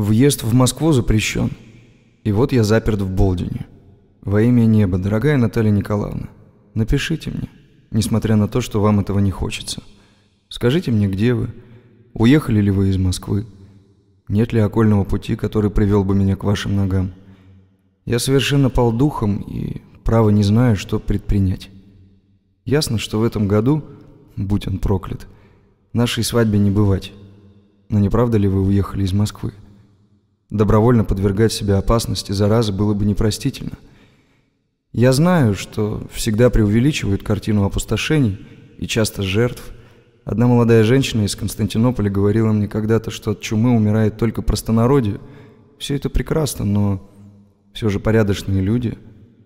Въезд в Москву запрещен. И вот я заперт в Болдине. Во имя неба, дорогая Наталья Николаевна, напишите мне, несмотря на то, что вам этого не хочется. Скажите мне, где вы? Уехали ли вы из Москвы? Нет ли окольного пути, который привел бы меня к вашим ногам? Я совершенно пал духом и, право, не знаю, что предпринять. Ясно, что в этом году, будь он проклят, нашей свадьбе не бывать. Но не правда ли вы уехали из Москвы? Добровольно подвергать себя опасности заразы было бы непростительно. Я знаю, что всегда преувеличивают картину опустошений и часто жертв. Одна молодая женщина из Константинополя говорила мне когда-то, что от чумы умирает только простонародье. Все это прекрасно, но все же порядочные люди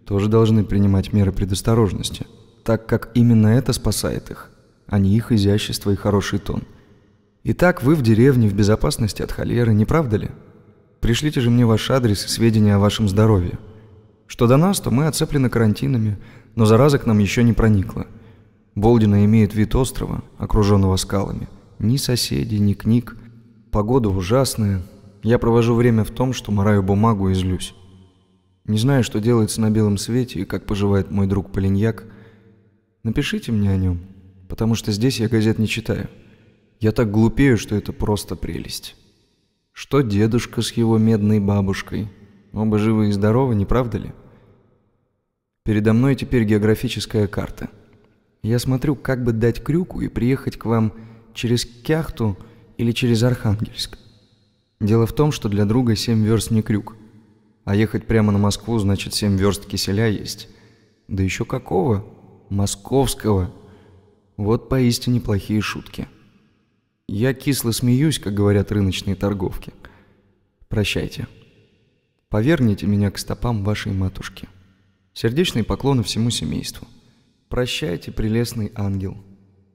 тоже должны принимать меры предосторожности, так как именно это спасает их, а не их изящество и хороший тон. Итак, вы в деревне в безопасности от холеры, не правда ли? Пришлите же мне ваш адрес и сведения о вашем здоровье. Что до нас, то мы оцеплены карантинами, но зараза к нам еще не проникла. Болдина имеет вид острова, окруженного скалами. Ни соседей, ни книг. Погода ужасная. Я провожу время в том, что мораю бумагу и злюсь. Не знаю, что делается на белом свете и как поживает мой друг Полиньяк. Напишите мне о нем, потому что здесь я газет не читаю. Я так глупею, что это просто прелесть». Что дедушка с его медной бабушкой? Оба живы и здоровы, не правда ли? Передо мной теперь географическая карта. Я смотрю, как бы дать крюку и приехать к вам через Кяхту или через Архангельск. Дело в том, что для друга семь верст не крюк. А ехать прямо на Москву значит семь верст киселя есть. Да еще какого? Московского. Вот поистине плохие шутки. Я кисло смеюсь, как говорят рыночные торговки. Прощайте. Поверните меня к стопам вашей матушки. Сердечные поклоны всему семейству. Прощайте, прелестный ангел.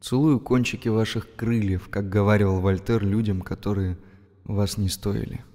Целую кончики ваших крыльев, как говаривал Вольтер людям, которые вас не стоили.